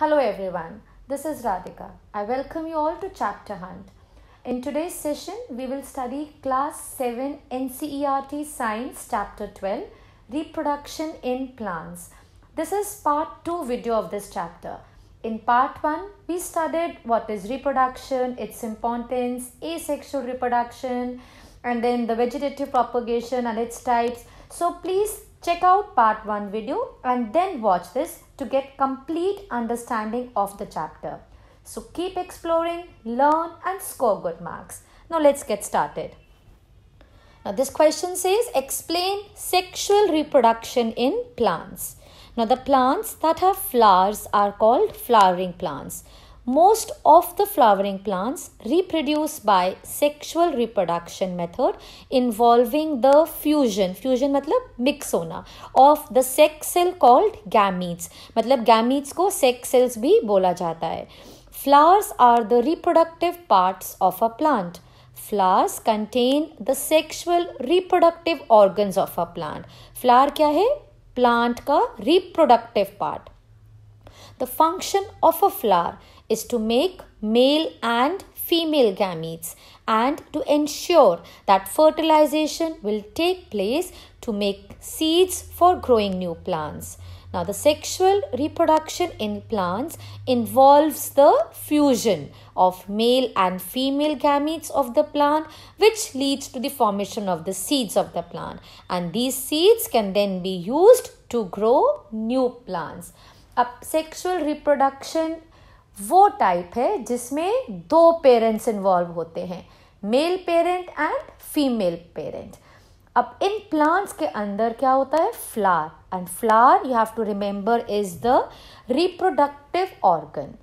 Hello everyone, this is Radhika. I welcome you all to Chapter Hunt. In today's session, we will study Class 7 NCERT Science Chapter 12 Reproduction in Plants. This is part 2 video of this chapter. In part 1, we studied what is reproduction, its importance, asexual reproduction, and then the vegetative propagation and its types. So please check out part 1 video and then watch this to get complete understanding of the chapter. So keep exploring, learn and score good marks. Now let's get started. Now this question says explain sexual reproduction in plants. Now the plants that have flowers are called flowering plants. Most of the flowering plants reproduce by sexual reproduction method involving the fusion, fusion matlab mix hona of the sex cell called gametes matlab gametes ko sex cells bhi bola jata hai Flowers are the reproductive parts of a plant. flowers contain the sexual reproductive organs of a plant flower kya hai plant ka reproductive part the function of a flower is to make male and female gametes and to ensure that fertilization will take place to make seeds for growing new plants. Now, the sexual reproduction in plants involves the fusion of male and female gametes of the plant, which leads to the formation of the seeds of the plant. And these seeds can then be used to grow new plants. A sexual reproduction वो type है जिसमें दो parents involve होते हैं male parent and female parent अब इन plants के अंदर क्या होता है flower and flower you have to remember is the reproductive organ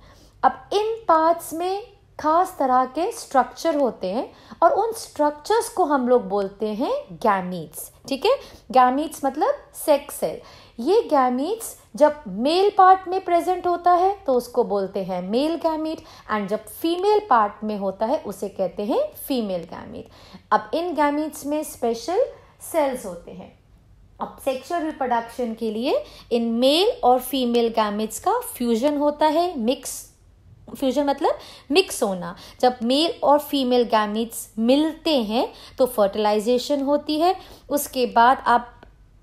अब इन पार्ट्स में खास तरह के स्ट्रक्चर होते हैं और उन स्ट्रक्चर्स को हम लोग बोलते हैं गैमीट्स ठीक है गैमीट्स मतलब सेक्स सेल ये गैमीट्स जब मेल पार्ट में प्रेजेंट होता है तो उसको बोलते हैं मेल गैमीट एंड जब फीमेल पार्ट में होता है उसे कहते हैं फीमेल गैमीट अब इन गैमीट्स में स्पेशल सेल्स होते हैं अब सेक्सुअल रिप्रोडक्शन के लिए इन मेल और फीमेल गैमिट्स का फ्यूजन होता है मिक्स फ्यूजन मतलब मिक्स होना जब मेल और फीमेल गैमिट्स मिलते हैं तो फर्टिलाइजेशन होती है उसके बाद आप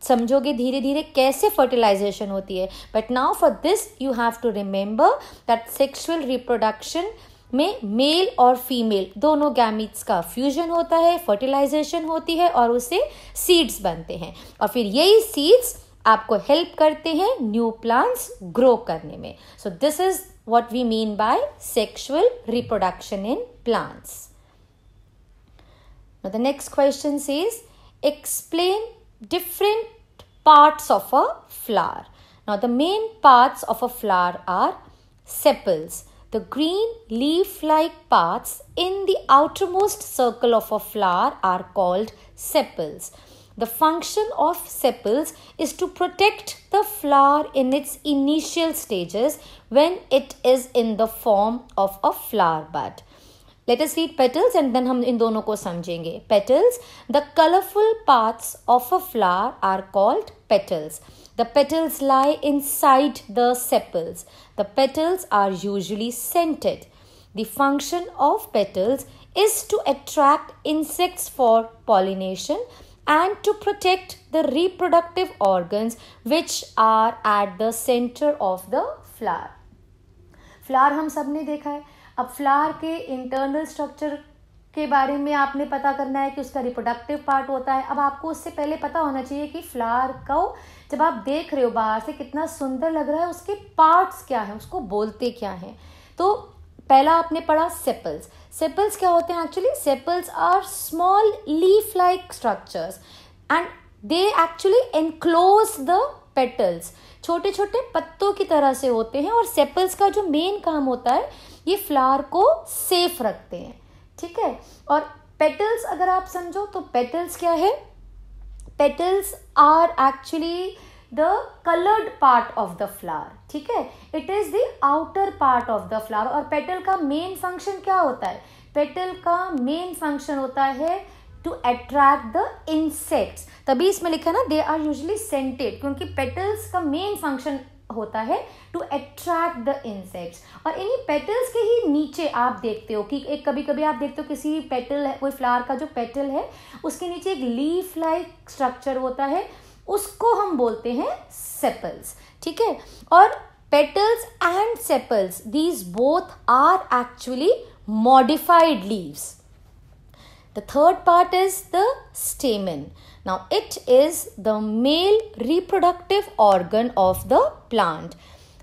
समझोगे धीरे धीरे कैसे फर्टिलाइजेशन होती है but now for this you have to remember that sexual reproduction में मेल और फीमेल दोनों गैमिट्स का फ्यूजन होता है फर्टिलाइजेशन होती है और उसे सीड्स बनते हैं और फिर यही सीड्स आपको हेल्प करते हैं न्यू प्लांट्स ग्रो करने में so this is what we mean by sexual reproduction in plants the next question is explain different parts of a flower. Now, the main parts of a flower are sepals, the green leaf like parts in the outermost circle of a flower are called sepals. The function of sepals is to protect the flower in its initial stages when it is in the form of a flower bud. Let's read petals and then हम इन दोनों को समझेंगे petals the colourful parts of a flower are called petals the petals lie in side the sepals the petals are usually scented the function of petals is to attract insects for pollination and to protect the reproductive organs which are at the centre of the flower flower हम सब ने देखा है अब flower के internal structure के बारे में आपने पता करना है कि उसका रिप्रोडक्टिव पार्ट होता है अब आपको उससे पहले पता होना चाहिए कि फ्लावर को जब आप देख रहे हो बाहर से कितना सुंदर लग रहा है उसके पार्ट्स क्या हैं उसको बोलते क्या हैं तो पहला आपने पढ़ा सेपल्स सेपल्स क्या होते हैं actually sepals are small leaf like structures and they actually enclose the petals छोटे छोटे पत्तों की तरह से होते हैं और सेपल्स का जो मेन काम होता है ये फ्लावर को सेफ रखते हैं ठीक है और पेटल्स अगर आप समझो तो पेटल्स क्या है petals are actually the coloured part of the flower ठीक है it is the outer part of the flower और पेटल का मेन फंक्शन क्या होता है पेटल का मेन फंक्शन होता है टू अट्रैक्ट द इंसेक्ट्स तभी इसमें लिखा है ना दे आर यूजली सेंटेड क्योंकि पेटल्स का मेन फंक्शन होता है टू अट्रैक्ट द इंसेक्ट्स और इन्हीं पेटल्स के ही नीचे आप देखते हो कि एक कभी कभी आप देखते हो किसी पेटल है कोई फ्लावर का जो पेटल है उसके नीचे एक लीफ लाइक स्ट्रक्चर होता है उसको हम बोलते हैं सेपल्स ठीक है और petals and sepals these both are actually modified leaves the third part is the stamen Now, it is the male reproductive organ of the plant.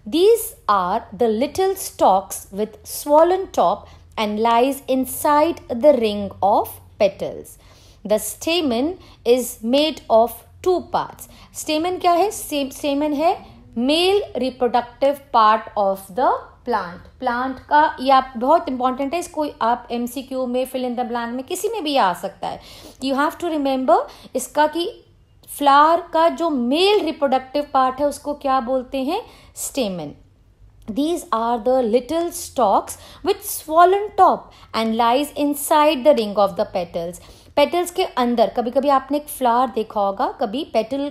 These are the little stalks with swollen top and lies inside the ring of petals. The stamen is made of two parts. Stamen क्या है? Stamen है male reproductive part of the plant plant का ये आप बहुत important है इसको आप एम में फिल इन द ब्लैंक में किसी में भी आ सकता है यू हैव टू रिमेंबर इसका कि फ्लावर का जो मेल रिप्रोडक्टिव पार्ट है उसको क्या बोलते हैं stamen These are the little stalks with swollen top and lies inside the ring of the petals. Petals के अंदर कभी कभी आपने एक फ्लावर देखा होगा कभी पेटल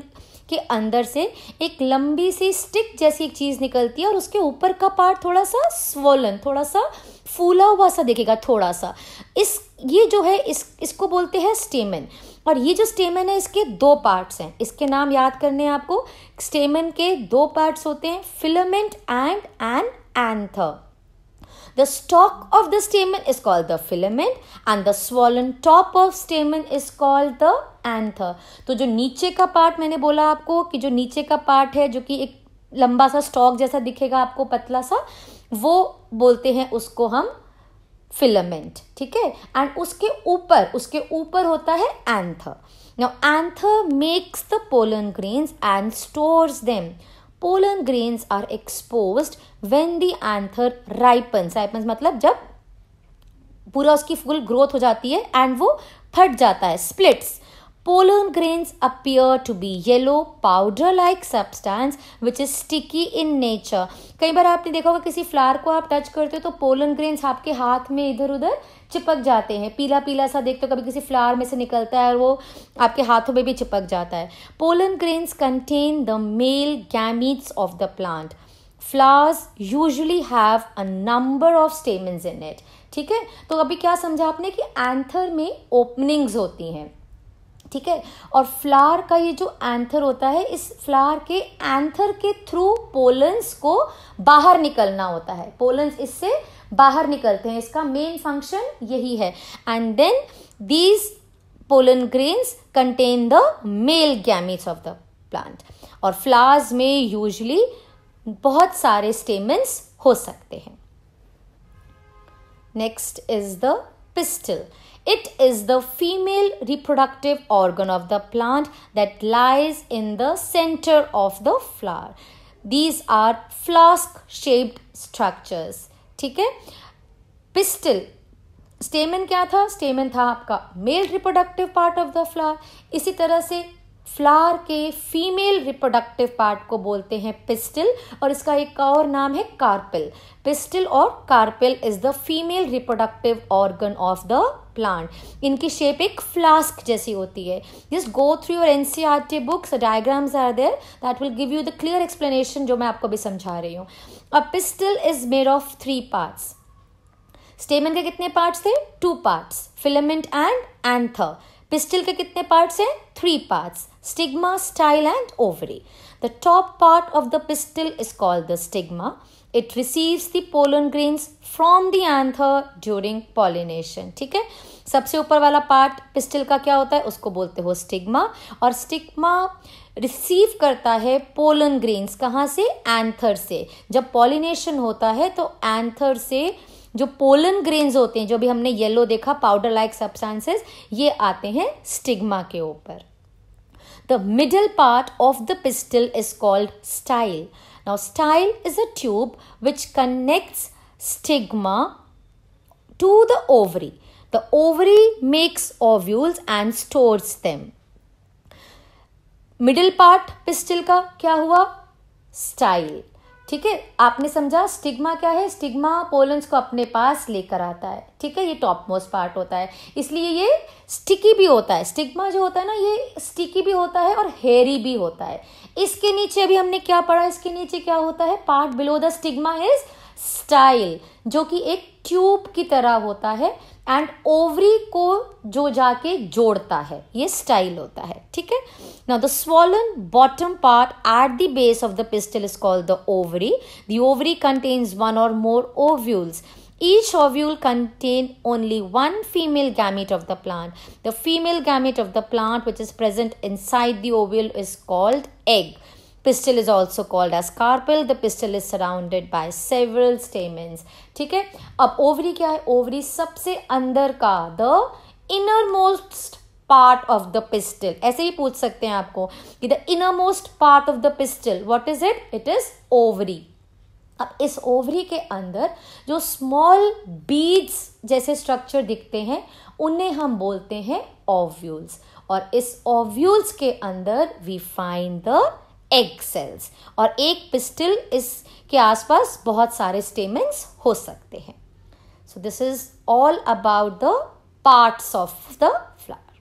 के अंदर से एक लंबी सी स्टिक जैसी एक चीज़ निकलती है और उसके ऊपर का पार्ट थोड़ा सा स्वोलन थोड़ा सा फूला हुआ सा दिखेगा थोड़ा सा इस ये जो है इस इसको बोलते हैं स्टेमन और ये जो स्टेमन है इसके दो पार्ट्स हैं इसके नाम याद करने हैं आपको स्टेमन के दो पार्ट्स होते हैं filament and an anther The stalk of the stamen is called the filament and the swollen top of stamen is called the anther. तो जो नीचे का पार्ट मैंने बोला आपको कि जो नीचे का पार्ट है जो कि एक लंबा सा स्टॉक जैसा दिखेगा आपको पतला सा वो बोलते हैं उसको हम फिलामेंट ठीक है एंड उसके ऊपर उसके ऊपर होता है anther now anther makes the pollen grains and stores them pollen grains are expose when the anther ripens ripens मतलब जब पूरा उसकी फुल ग्रोथ हो जाती है एंड वो फट जाता है splits pollen grains appear to be yellow powder like substance which is sticky in nature कई बार आपने देखा होगा किसी फ्लावर को आप टच करते हो तो पोलन ग्रेन्स आपके हाथ में इधर उधर चिपक जाते हैं पीला पीला सा देखते हो कभी किसी फ्लावर में से निकलता है और वो आपके हाथों में भी चिपक जाता है pollen grains contain the male gametes of the plant flowers usually have a number of stamens in it ठीक है तो अभी क्या समझा आपने कि एंथर में ओपनिंग्स होती हैं ठीक है और फ्लावर का ये जो एंथर होता है इस फ्लावर के एंथर के थ्रू पोलन्स को बाहर निकलना होता है पोलन्स इससे बाहर निकलते हैं इसका मेन फंक्शन यही है and then these pollen grains contain the male gametes of the plant और फ्लावर्स में यूजली बहुत सारे स्टेमेंट्स हो सकते हैं next is the pistil it is the female reproductive organ of the plant that lies in the centre of the flower these are flask shaped structures ठीक है pistil stamen क्या था स्टेमन था आपका male reproductive part of the flower इसी तरह से flower के फीमेल रिप्रोडक्टिव पार्ट को बोलते हैं पिस्टिल और इसका एक और नाम है कार्पिल पिस्टिल और carpel is the female reproductive organ of the plant इनकी शेप एक फ्लास्क जैसी होती है जिस go through your N C R T books diagrams are there that will give you the clear explanation जो मैं आपको भी समझा रही हूँ अब pistil is made of three parts stamen के कितने पार्ट्स थे two parts filament and anther pistil के कितने पार्ट्स हैं three parts stigma, style and ovary. The top part of the pistil is called the stigma. It receives the pollen grains from the anther during pollination. theek hai sabse upar wala part pistil ka kya hota hai usko bolte ho stigma aur stigma receive करता है pollen grains कहाँ से anther से जब pollination होता है तो anther से जो पोलन ग्रेन्स होते हैं जो भी हमने येलो देखा पाउडर लाइक सब्सटेंसेस ये आते हैं स्टिग्मा के ऊपर The middle part of the pistil is called style. Now, style is a tube which connects stigma to the ovary. The ovary makes ovules and stores them. middle part pistil ka kya hua style ठीक है आपने समझा stigma क्या है stigma pollens को अपने पास लेकर आता है ठीक है ये टॉप मोस्ट पार्ट होता है इसलिए ये स्टिकी भी होता है स्टिग्मा जो होता है ना ये स्टिकी भी होता है और हेरी भी होता है इसके नीचे अभी हमने क्या पढ़ा इसके नीचे क्या होता है part below the stigma is style जो कि एक ट्यूब की तरह होता है एंड ओवरी को जो जाके जोड़ता है ये स्टाइल होता है ठीक है ना the swollen bottom part at the base of the pistil is called the ovary the ovary contains one or more ovules each ovule contain only one female gamete of the plant the female gamete of the plant which is present in side the ovule is called egg pistil is also called as carpel the pistil is surrounded by several stamens ठीक है अब ovary क्या है ovary सबसे अंदर का the inner most part of the pistil ऐसे ही पूछ सकते हैं आपको कि the inner most part of the pistil what is it it is ovary अब इस ओवरी के अंदर जो स्मॉल बीड्स जैसे स्ट्रक्चर दिखते हैं उन्हें हम बोलते हैं ओव्यूल्स और इस ओव्यूल्स के अंदर we find the egg cells और एक पिस्टल इसके आसपास बहुत सारे स्टेमेंट्स हो सकते हैं so this is all about the parts of the flower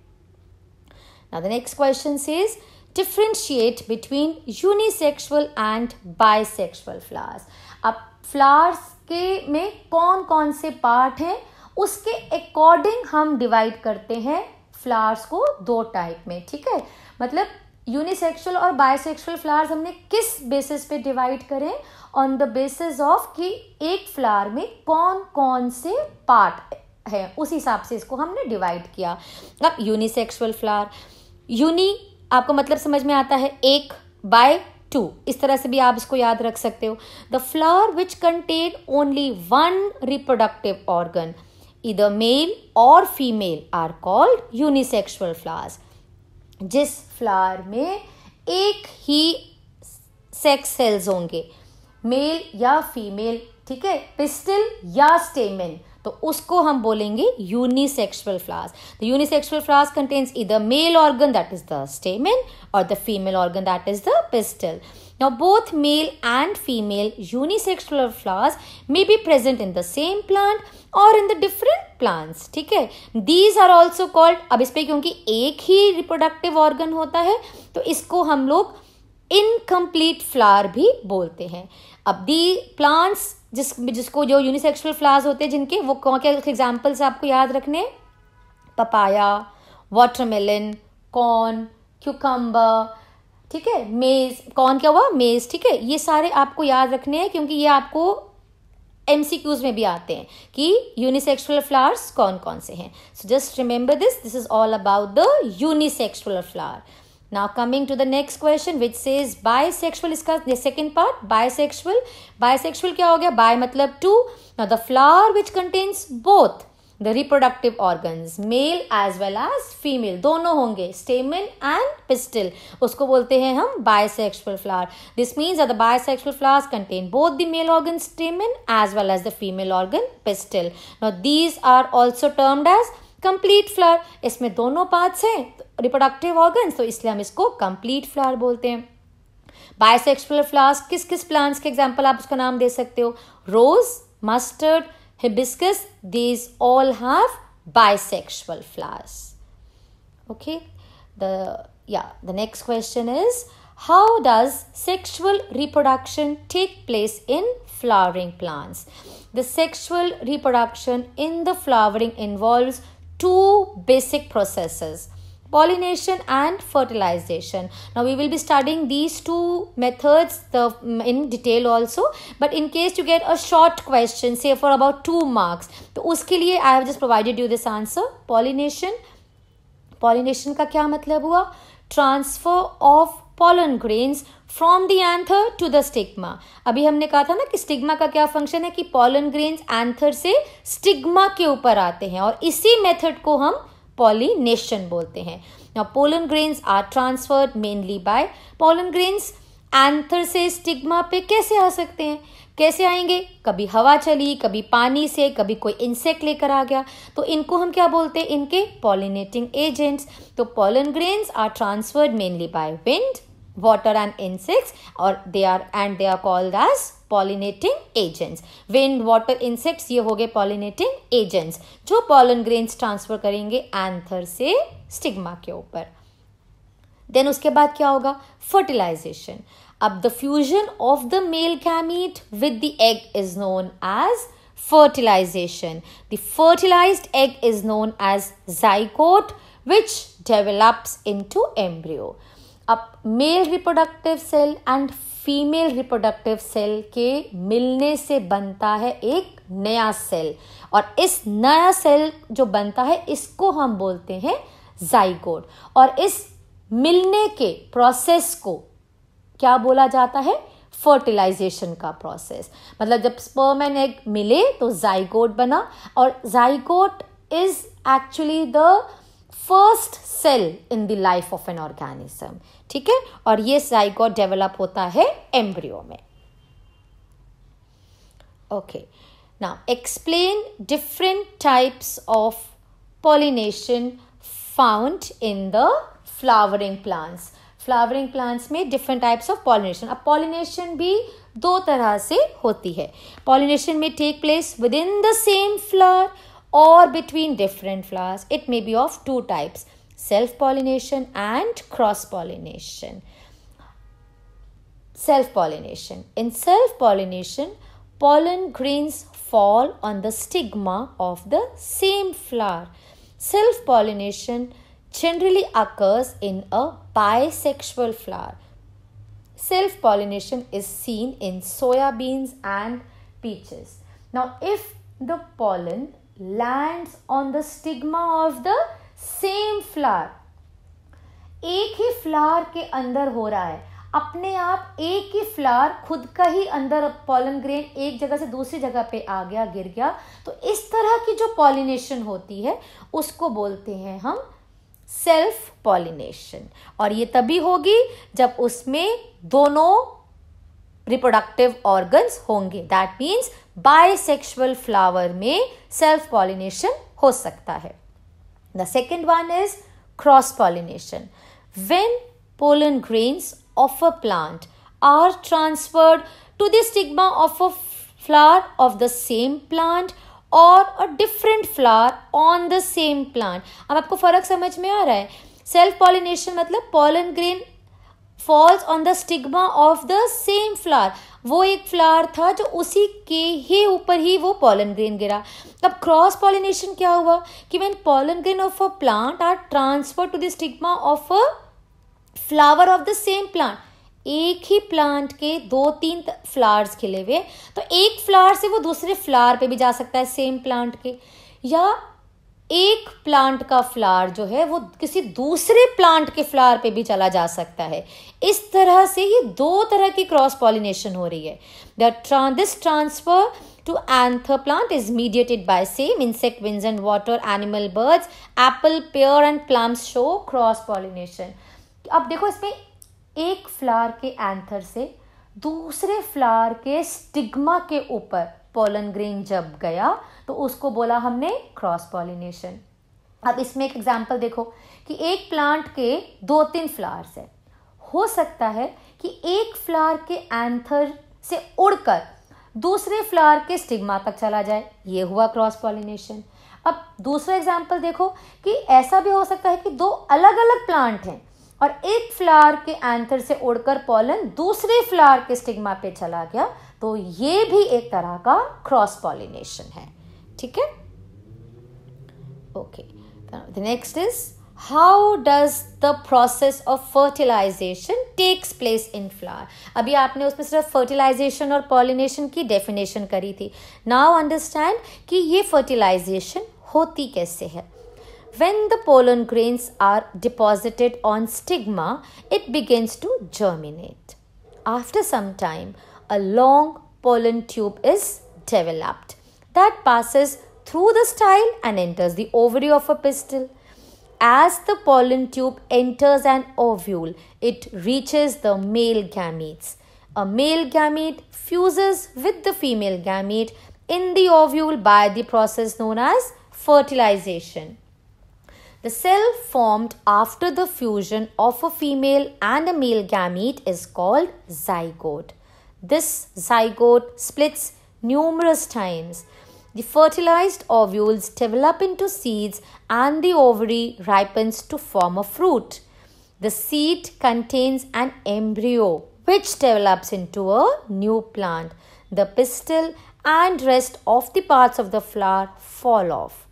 now the next question is differentiate between unisexual and bisexual flowers अब फ्लावर्स के में कौन कौन से पार्ट हैं उसके अकॉर्डिंग हम डिवाइड करते हैं फ्लावर्स को दो टाइप में ठीक है मतलब यूनिसेक्सुअल और बायोसेक्सुअल फ्लावर्स हमने किस बेसिस पे डिवाइड करें ऑन द बेसिस ऑफ कि एक फ्लावर में कौन कौन से पार्ट है उस हिसाब से इसको हमने डिवाइड किया अब यूनिसेक्सुअल फ्लावर यूनि आपको मतलब समझ में आता है एक बाय टू इस तरह से भी आप इसको याद रख सकते हो the flower which contain only one reproductive organ either male और female are called unisexual flowers जिस फ्लावर में एक ही सेक्स सेल्स होंगे मेल या फीमेल ठीक है पिस्टल या स्टेमेन तो उसको हम बोलेंगे unisexual flowers the unisexual flowers contains इ the male organ that is the stamen or the female organ that is the pistil now both male and female unisexual flowers may be present in the same plant or in the different plants ठीक है these are also called अब इस पर क्योंकि एक ही reproductive organ होता है तो इसको हम लोग इनकम्प्लीट फ्लावर भी बोलते हैं अब दी प्लांट्स जिस जिसको जो यूनिसेक्सुअल फ्लावर्स होते हैं जिनके वो कौन क्या एग्जाम्पल्स आपको याद रखने पपाया वाटरमेलन कॉर्न क्यूकम्बर ठीक है मेज कॉर्न क्या हुआ मेज ठीक है ये सारे आपको याद रखने हैं क्योंकि ये आपको एम में भी आते हैं कि यूनिसेक्सुअल फ्लावर्स कौन कौन से हैं so just remember this this is all about the unisexual flower Now coming to the next question which says bisexual the second part bisexual bisexual क्या हो गया bi मतलब two now the flower which contains both the reproductive organs male as well as female दोनों होंगे stamen and pistil उसको बोलते हैं हम bisexual flower this means that the bisexual flowers contain both the male organ stamen as well as the female organ pistil now these are also termed as complete flower इसमें दोनों parts हैं reproductive तो organ तो इसलिए हम इसको complete flower बोलते हैं बायोसेक्सुअल फ्लावर्स किस किस प्लांट्स के एग्जाम्पल आप उसका नाम दे सकते हो rose mustard hibiscus these all have bisexual flowers okay the या the next question is how does sexual reproduction take place in flowering plants the sexual reproduction in the flowering involve two basic processes pollination and fertilization now we will be studying these two methods the mm, in detail also but in case you get a short question say for about 2 marks to uske liye i have just provided you this answer pollination pollination ka kya matlab hua transfer of pollen grains from the anther to the stigma अभी हमने कहा था ना कि stigma का क्या function है कि पॉलन ग्रेन्स एंथर से स्टिग्मा के ऊपर आते हैं और इसी मेथड को हम पॉलीनेशन बोलते हैं now pollen grains are transferred mainly by pollen grains anther से स्टिग्मा पे कैसे आ सकते हैं कैसे आएंगे कभी हवा चली कभी पानी से कभी कोई इंसेक्ट लेकर आ गया तो इनको हम क्या बोलते हैं इनके पॉलिनेटिंग एजेंट्स तो pollen grains are transferred mainly by wind water and insects or they are and they are called as pollinating agents wind water insects ye ho pollinating agents jo pollen grains transfer karenge anther se stigma ke upar then uske baad kya hoga fertilization ab the fusion of the male gamete with the egg is known as fertilization the fertilized egg is known as zygote which develops into embryo अब male reproductive cell and female reproductive cell के मिलने से बनता है एक नया cell और इस नया सेल जो बनता है इसको हम बोलते हैं जाइगोड और इस मिलने के प्रोसेस को क्या बोला जाता है फर्टिलाइजेशन का प्रोसेस मतलब जब स्पर्म एंड एग मिले तो जाइगोड बना और zygote is actually the first cell in the life of an organism ठीक है और ये जाइगोट डेवलप होता है एम्ब्रियो में okay now explain different types of pollination found in the flowering plants flowering plants में डिफरेंट टाइप्स ऑफ पॉलिनेशन अब pollination भी दो तरह से होती है पॉलिनेशन में take place within the same flower or between different flowers. It may be of two types self pollination and cross pollination. Self pollination. In self pollination, pollen grains fall on the stigma of the same flower. Self pollination generally occurs in a bisexual flower. Self pollination is seen in soya beans and peaches. Now, if the pollen lands on the stigma of the same flower. एक ही flower के अंदर हो रहा है अपने आप एक ही flower खुद का ही अंदर पॉलन ग्रेन एक जगह से दूसरी जगह पे आ गया गिर गया तो इस तरह की जो पॉलिनेशन होती है उसको बोलते हैं हम सेल्फ पॉलिनेशन और ये तभी होगी जब उसमें दोनों रिप्रोडक्टिव ऑर्गन्स होंगे दैट मीन्स बाइसेक्सुअल फ्लावर में सेल्फ पॉलिनेशन हो सकता है the second one is cross pollination when pollen grains of a plant are transferred to the stigma of a flower of the same plant or a different flower on the same plant अब आपको फ़र्क समझ में आ रहा है self pollination मतलब pollen grain falls on the stigma of the same flower वो एक फ्लावर था जो उसी के ही ऊपर ही वो पॉलन ग्रेन गिरा अब क्रॉस पॉलिनेशन क्या हुआ कि when pollen grain of a plant are transfer to the stigma of a flower of the same plant एक ही प्लांट के दो तीन फ्लावर्स खिले हुए तो एक फ्लावर से वो दूसरे फ्लावर पे भी जा सकता है सेम प्लांट के या एक प्लांट का फ्लावर जो है वो किसी दूसरे प्लांट के फ्लावर पे भी चला जा सकता है इस तरह से ये दो तरह की क्रॉस पॉलिनेशन हो रही है द ट्रां this transfer to another plant is mediated by same insect winds and water animal birds apple pear and plums show cross pollination अब देखो इसमें एक फ्लावर के एंथर से दूसरे फ्लावर के स्टिग्मा के ऊपर पोलन ग्रेन जब गया तो उसको बोला हमने क्रॉस पॉलिनेशन अब इसमें एक एग्जाम्पल देखो कि एक प्लांट के दो तीन फ्लावर्स है हो सकता है कि एक फ्लावर के एंथर से उड़कर दूसरे फ्लावर के स्टिग्मा तक चला जाए ये हुआ क्रॉस पॉलिनेशन अब दूसरा एग्जाम्पल देखो कि ऐसा भी हो सकता है कि दो अलग अलग प्लांट हैं और एक फ्लावर के एंथर से उड़कर पॉलन दूसरे फ्लावर के स्टिग्मा पे चला गया तो ये भी एक तरह का क्रॉस पॉलिनेशन है ठीक है okay the next is how does the process of fertilization takes place in flower अभी आपने उसमें सिर्फ फर्टिलाइजेशन और पॉलिनेशन की डेफिनेशन करी थी नाउ अंडरस्टैंड कि ये फर्टिलाइजेशन होती कैसे है when the pollen grains are deposited on stigma it begins to germinate after some time a long pollen tube is developed that passes through the style and enters the ovary of a pistil. As the pollen tube enters an ovule, it reaches the male gametes. A male gamete fuses with the female gamete in the ovule by the process known as fertilization. The cell formed after the fusion of a female and a male gamete is called zygote. This zygote splits numerous times. The fertilized ovules develop into seeds and the ovary ripens to form a fruit. The seed contains an embryo which develops into a new plant. The pistil and rest of the parts of the flower fall off.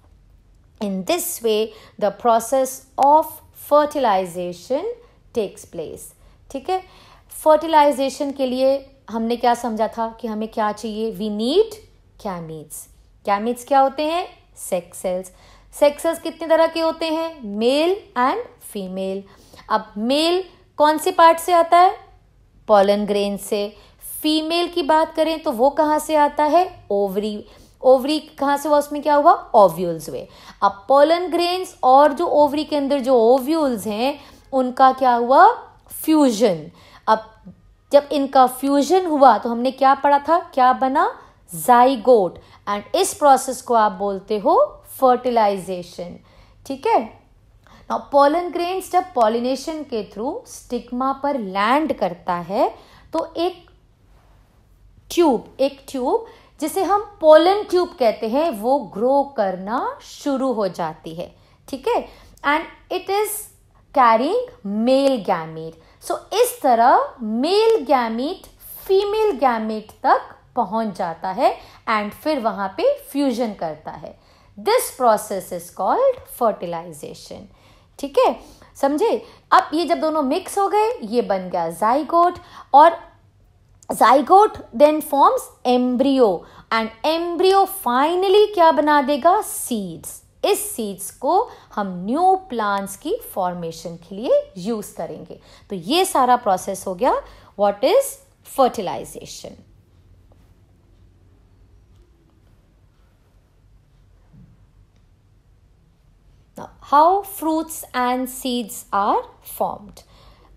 In this way, the process of fertilization takes place. ठीक है fertilisation के लिए हमने क्या समझा था कि हमें क्या चाहिए वी नीड कैमिड्स कैमिट्स क्या होते हैं सेक्स सेल्स सेक्स सेल्स कितने तरह के होते हैं मेल एंड फीमेल अब मेल कौन से पार्ट से आता है पॉलन ग्रेन से फीमेल की बात करें तो वो कहाँ से आता है ओवरी ओवरी कहाँ से हुआ उसमें क्या हुआ ओव्यूल्स हुए अब पोलन ग्रेन्स और जो ओवरी के अंदर जो ओव्यूल्स हैं उनका क्या हुआ फ्यूजन जब इनका फ्यूजन हुआ तो हमने क्या पढ़ा था क्या बना जाइगोट एंड इस प्रोसेस को आप बोलते हो फर्टिलाइजेशन ठीक है नाउ पोलन ग्रेन्स जब पॉलिनेशन के थ्रू स्टिग्मा पर लैंड करता है तो एक ट्यूब एक ट्यूब जिसे हम पोलन ट्यूब कहते हैं वो ग्रो करना शुरू हो जाती है ठीक है and it is carrying male gamete so so, इस तरह मेल गैमिट फीमेल गैमिट तक पहुंच जाता है एंड फिर वहां पे फ्यूजन करता है this process is called fertilization ठीक है समझे अब ये जब दोनों मिक्स हो गए ये बन गया जाइगोट और zygote then forms embryo and embryo finally क्या बना देगा सीड्स इस सीड्स को हम न्यू प्लांट्स की फॉर्मेशन के लिए यूज़ करेंगे तो ये सारा प्रोसेस हो गया what is fertilization how fruits and seeds are formed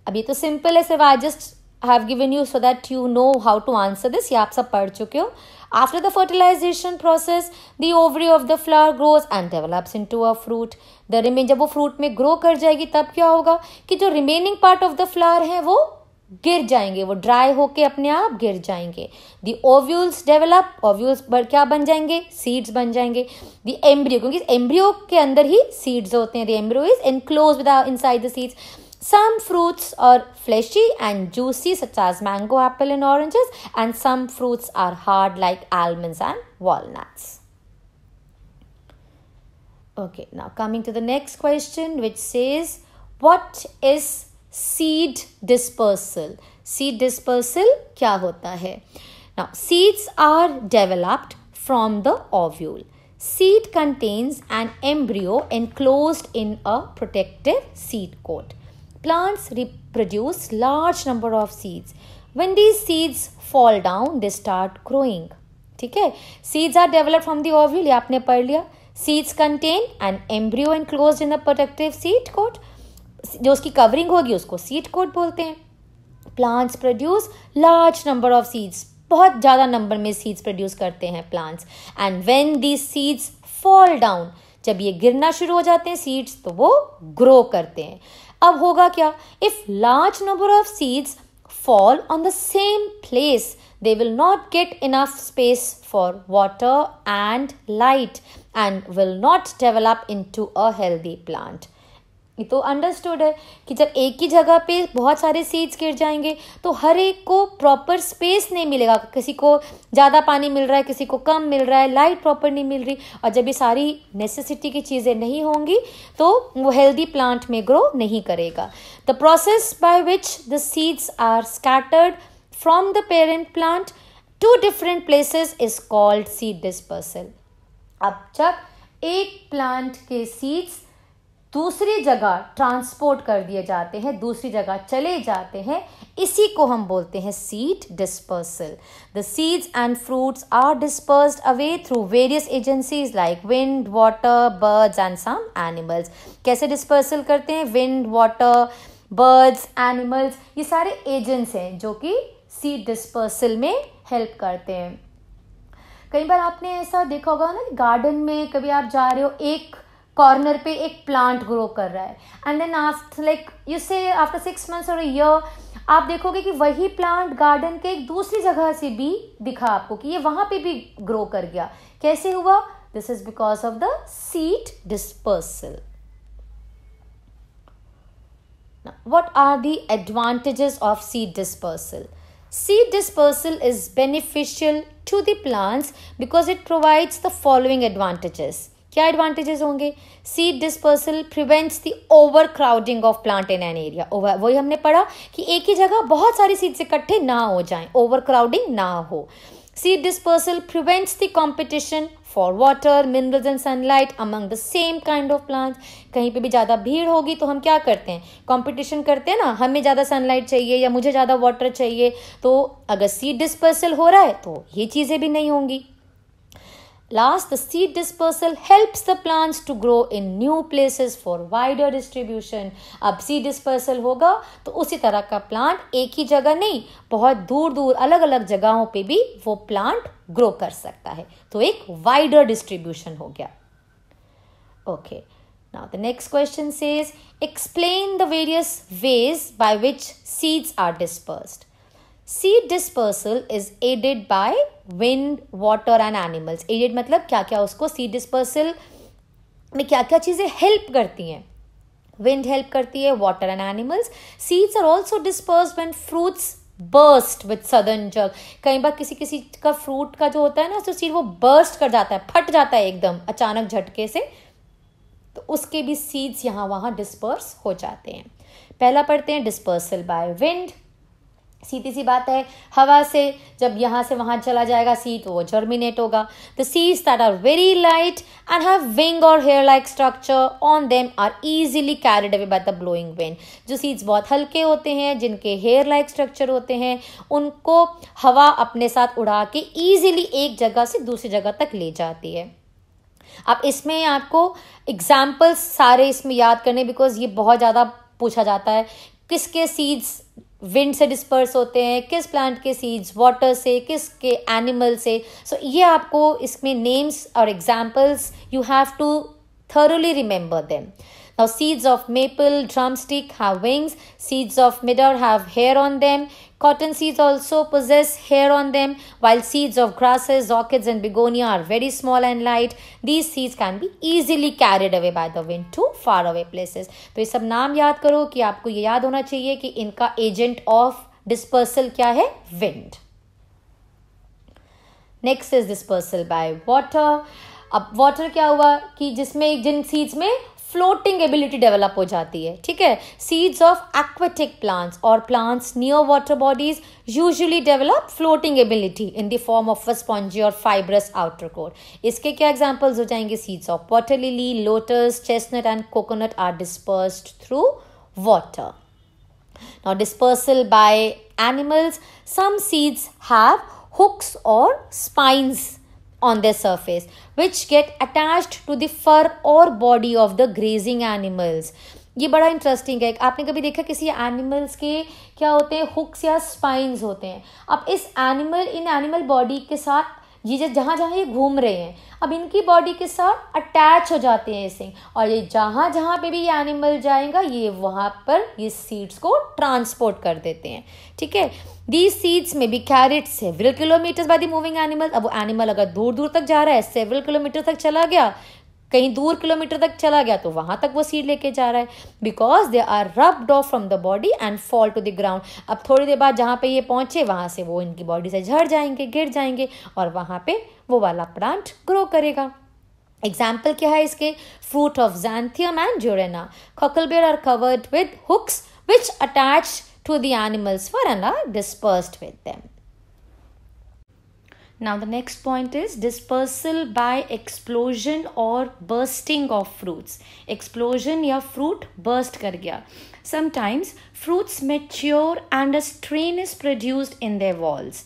अभी तो सिंपल है सिर्फ I just have given you so that you know how to answer this ये आप सब पढ़ चुके हो After the fertilization process, the ovary of the flower grows and develops into a fruit. The remain जब वो fruit में grow कर जाएगी तब क्या होगा कि जो remaining part of the flower है वो गिर जाएंगे वो ड्राई होके अपने आप गिर जाएंगे दी ओव्यूल्स डेवलप ओव्यूल्स क्या बन जाएंगे सीड्स बन जाएंगे दी एम्ब्रियो क्योंकि एम्ब्रियो के अंदर ही सीड्स होते हैं the embryo is enclose within side the seeds Some fruits are fleshy and juicy such as mango, apple and oranges and some fruits are hard like almonds and walnuts. Okay, now coming to the next question which says what is seed dispersal? Seed dispersal kya hota hai? Now seeds are developed from the ovule. Seed contains an embryo enclosed in a protective seed coat. Plants reproduce large number of seeds. When these seeds fall down, they start growing. ठीक है seeds are develop from the ovule ये आपने पढ़ लिया seeds contain an embryo enclose in the protective seed coat जो उसकी covering होगी उसको सीड कोट बोलते हैं plants produce large number of seeds बहुत ज़्यादा नंबर में सीड्स प्रोड्यूस करते हैं plants and when the seeds fall down जब ये गिरना शुरू हो जाते हैं सीड्स तो वो ग्रो करते हैं अब होगा क्या if large number of seeds fall on the same place they will not get enough space for water and light and will not develop into a healthy plant ये तो understood है कि जब एक ही जगह पे बहुत सारे सीड्स गिर जाएंगे तो हर एक को प्रॉपर स्पेस नहीं मिलेगा किसी को ज़्यादा पानी मिल रहा है किसी को कम मिल रहा है लाइट प्रॉपर नहीं मिल रही और जब ये सारी नेसेसिटी की चीज़ें नहीं होंगी तो वो हेल्दी प्लांट में ग्रो नहीं करेगा the process by which the seeds are scattered from the parent plant to different places is called seed dispersal अब जब एक प्लांट के सीड्स दूसरी जगह ट्रांसपोर्ट कर दिए जाते हैं दूसरी जगह चले जाते हैं इसी को हम बोलते हैं seed dispersal the seeds and fruits are disperse away through various agencies like wind water birds and some animals कैसे डिस्पर्सल करते हैं विंड वाटर बर्ड्स एनिमल्स ये सारे एजेंट्स हैं जो कि सीड डिस्पर्सल में हेल्प करते हैं कई बार आपने ऐसा देखा होगा ना गार्डन में कभी आप जा रहे हो एक कॉर्नर पे एक प्लांट ग्रो कर रहा है and then after like you see after six months or year आप देखोगे कि वही प्लांट गार्डन के एक दूसरी जगह से भी दिखा आपको कि ये वहाँ पे भी ग्रो कर गया कैसे हुआ this is because of the seed dispersal what are the advantages of seed dispersal seed dispersal is beneficial to the plants because it provides the following क्या एडवांटेजेस होंगे seed dispersal prevents the overcrowding of plant in an area वही हमने पढ़ा कि एक ही जगह बहुत सारी सीड्स इकट्ठे ना हो जाए ओवर क्राउडिंग ना हो Seed dispersal prevents the competition for water minerals and sunlight among the same kind of plant कहीं पे भी ज़्यादा भीड़ होगी तो हम क्या करते हैं कॉम्पिटिशन करते हैं ना हमें ज़्यादा सनलाइट चाहिए या मुझे ज़्यादा वाटर चाहिए तो अगर सीड डिस्पर्सल हो रहा है तो ये चीज़ें भी नहीं होंगी Last, the seed dispersal helps the plants to grow in new places for wider distribution. ab seed dispersal hoga to usi tarah ka plant ek hi jagah nahi bahut dur dur alag alag jagahon pe bhi wo plant grow kar sakta hai to ek wider distribution ho gaya Okay. Now the next question says explain the various ways by which seeds are dispersed. Seed dispersal is aided by wind water and animals aided मतलब क्या क्या उसको seed dispersal में क्या क्या चीज़ें help करती हैं विंड हेल्प करती है water and animals seeds are also disperse when fruits burst with sudden jerk कई बार किसी किसी का फ्रूट का जो होता है ना तो सीड वो बर्स्ट कर जाता है फट जाता है एकदम अचानक झटके से तो उसके भी सीड्स यहाँ वहाँ डिस्पर्स हो जाते हैं पहला पढ़ते हैं डिस्पर्सल बाय विंड सीधी सी बात है हवा से जब यहाँ से वहाँ चला जाएगा सी तो वो जर्मिनेट होगा द सीज that are very light and have wing or hair like structure on them are easily carried away by the blowing wind जो सीड्स बहुत हल्के होते हैं जिनके हेयर लाइक स्ट्रक्चर होते हैं उनको हवा अपने साथ उड़ा के ईजिली एक जगह से दूसरी जगह तक ले जाती है अब इसमें आपको एग्जाम्पल्स सारे इसमें याद करने बिकॉज ये बहुत ज़्यादा पूछा जाता है किसके सीड्स विंड से डिस्पर्स होते हैं किस प्लांट के सीड्स वाटर से किस के एनिमल से सो so, ये आपको इसमें नेम्स और examples you have to thoroughly remember them now seeds of maple drumstick have wings seeds of madar have hair on them Cotton seeds also possess hair on them, while seeds of grasses, orchids, and begonia are very small and light. These seeds can be easily carried away by the wind to far away places. to ye sab naam yaad karo ki aapko ye yaad hona chahiye ki inka agent of dispersal kya hai wind next is dispersal by water अब water क्या हुआ कि जिसमें जिन seeds में floating ability develop हो जाती है ठीक है seeds of aquatic plants or plants near water bodies usually develop floating ability in the form of a spongy or fibrous outer core इसके क्या एग्जाम्पल्स हो जाएंगे seeds of water lily lotus chestnut and coconut are disperse through water not dispersal by animals some seeds have hooks or spines on their surface which get attached to the fur or body of the grazing animals ये बड़ा interesting है आपने कभी देखा किसी animals के क्या होते हैं हुक्स या स्पाइंस होते हैं अब इस एनिमल इन एनिमल बॉडी के साथ ये जहाँ जहाँ ये घूम रहे हैं अब इनकी बॉडी के साथ अटैच हो जाते हैं ये और ये जहाँ जहाँ पे भी ये एनिमल जाएगा ये वहाँ पर ये सीड्स को ट्रांसपोर्ट कर देते हैं ठीक है दी सीड्स में भी कैरेट सेवरल किलोमीटर्स बाद मूविंग एनिमल अब वो एनिमल अगर दूर दूर तक जा रहा है सेवरल किलोमीटर तक चला गया कहीं दूर किलोमीटर तक चला गया तो वहां तक वो सीड लेके जा रहा है because they are rubbed off from the body and fall to the ground अब थोड़ी देर बाद जहां पे ये पहुंचे वहां से वो इनकी बॉडी से झड़ जाएंगे गिर जाएंगे और वहां पे वो वाला प्लांट ग्रो करेगा एग्जाम्पल क्या है इसके फ्रूट ऑफ जैंथियम एंड जोरेना खकलबेर are covered with hooks which attach to the animals for and are dispersed with them Now the next point is dispersal by explosion or bursting of fruits. Explosion ya fruit burst kar gaya Sometimes fruits mature and a strain is produced in their walls.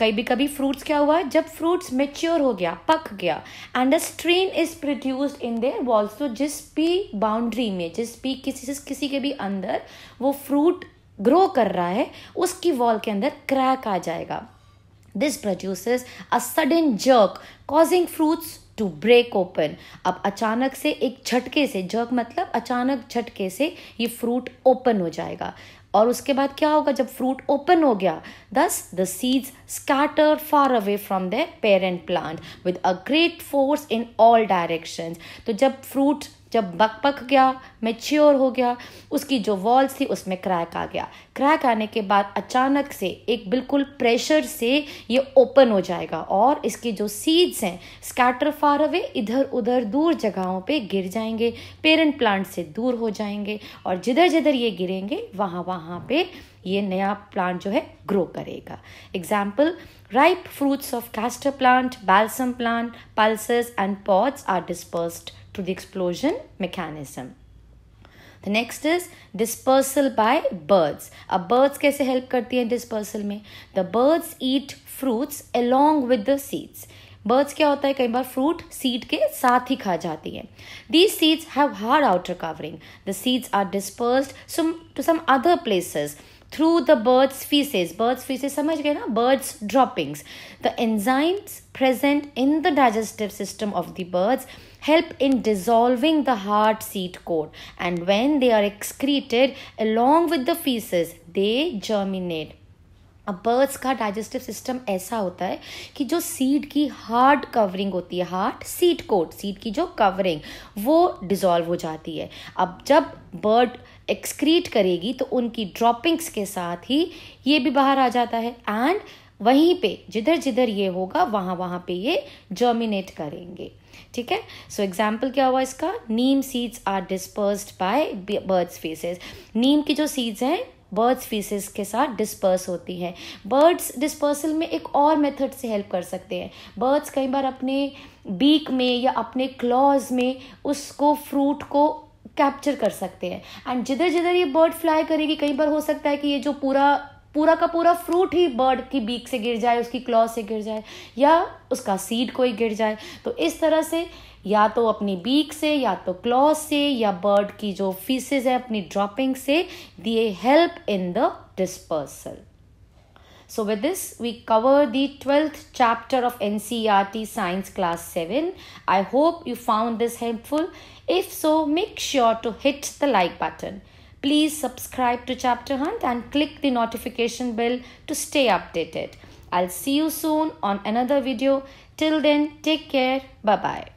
कभी कभी fruits क्या हुआ जब fruits mature हो गया पक गया and a strain is produced in their walls तो जिस भी बाउंड्री में जिस भी किसी किसी के भी अंदर वो फ्रूट ग्रो कर रहा है उसकी वॉल के अंदर क्रैक आ जाएगा this produce a sudden jerk causing fruits to break open अब अचानक से एक झटके से जर्क मतलब अचानक झटके से ये फ्रूट ओपन हो जाएगा और उसके बाद क्या होगा जब फ्रूट ओपन हो गया thus the seeds scatter far away from the parent plant with a great force in all directions तो जब फ्रूट जब बक पक गया मेच्योर हो गया उसकी जो वॉल्स थी उसमें क्रैक आ गया क्रैक आने के बाद अचानक से एक बिल्कुल प्रेशर से ये ओपन हो जाएगा और इसके जो सीड्स हैं स्कैटर फार अवे इधर उधर दूर जगहों पे गिर जाएंगे पेरेंट प्लांट से दूर हो जाएंगे और जिधर जिधर ये गिरेंगे वहाँ वहाँ पर ये नया प्लांट जो है ग्रो करेगा example ripe fruits of castor plant balsam plant pulse and pods are disperse to the explosion mechanism the next is dispersal by birds अब बर्ड्स कैसे हेल्प करती हैं डिस्पर्सल में the birds eat fruits along with the seeds birds क्या होता है कई बार fruit seed के साथ ही खा जाती हैं these seeds have hard outer covering the seeds are disperse to some other places through the bird's feces. Bird's feces, samajh gaye na? Bird's droppings. The enzymes present in the digestive system of the birds help in dissolving the hard seed coat and when they are excreted along with the feces, they germinate. अब birds का digestive system ऐसा होता है कि जो seed की hard covering होती है हार्ड सीड कोट सीड की जो कवरिंग वो डिज़ोल्व हो जाती है अब जब बर्ड एक्सक्रीट करेगी तो उनकी ड्रॉपिंग्स के साथ ही ये भी बाहर आ जाता है एंड वहीं पे जिधर जिधर ये होगा वहाँ वहाँ पे ये जर्मिनेट करेंगे ठीक है सो एग्जाम्पल क्या हुआ इसका neem seeds are disperse by birds feces नीम की जो सीड्स हैं बर्ड्स फीसेस के साथ डिस्पर्स होती हैं बर्ड्स डिस्पर्सल में एक और मेथड से हेल्प कर सकते हैं बर्ड्स कई बार अपने बीक में या अपने क्लॉज में उसको फ्रूट को कैप्चर कर सकते हैं एंड जिधर जिधर ये बर्ड फ्लाई करेगी कहीं पर हो सकता है कि ये जो पूरा पूरा का पूरा फ्रूट ही बर्ड की बीक से गिर जाए उसकी क्लॉ से गिर जाए या उसका सीड कोई गिर जाए तो इस तरह से या तो अपनी बीक से या तो क्लॉ से या बर्ड की जो फीसेज है अपनी ड्रॉपिंग से they help in the dispersal we cover this, we cover the 12th chapter of NCERT science class seven I hope you found this helpful If so, make sure to hit the like button. Please subscribe to Chapter Hunt and click the notification bell to stay updated. I'll see you soon on another video. Till then, take care. Bye-bye.